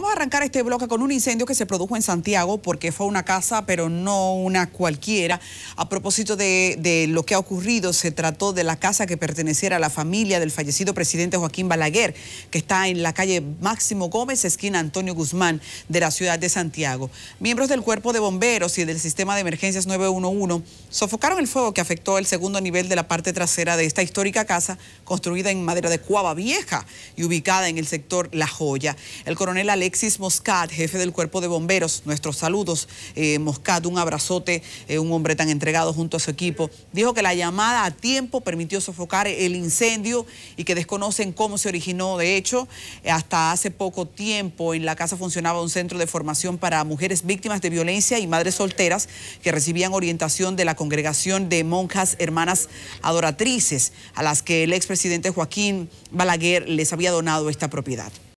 Vamos a arrancar este bloque con un incendio que se produjo en Santiago porque fue una casa, pero no una cualquiera. A propósito de, lo que ha ocurrido, se trató de la casa que perteneciera a la familia del fallecido presidente Joaquín Balaguer, que está en la calle Máximo Gómez, esquina Antonio Guzmán, de la ciudad de Santiago. Miembros del cuerpo de bomberos y del sistema de emergencias 911 sofocaron el fuego que afectó el segundo nivel de la parte trasera de esta histórica casa construida en madera de cuava vieja y ubicada en el sector La Joya. El coronel Alexis Moscat, jefe del Cuerpo de Bomberos. Nuestros saludos. Eh, Moscat, un abrazote, eh, un hombre tan entregado junto a su equipo. Dijo que la llamada a tiempo permitió sofocar el incendio y que desconocen cómo se originó. De hecho, hasta hace poco tiempo en la casa funcionaba un centro de formación para mujeres víctimas de violencia y madres solteras que recibían orientación de la congregación de monjas hermanas adoratrices a las que el expresidente Joaquín Balaguer les había donado esta propiedad.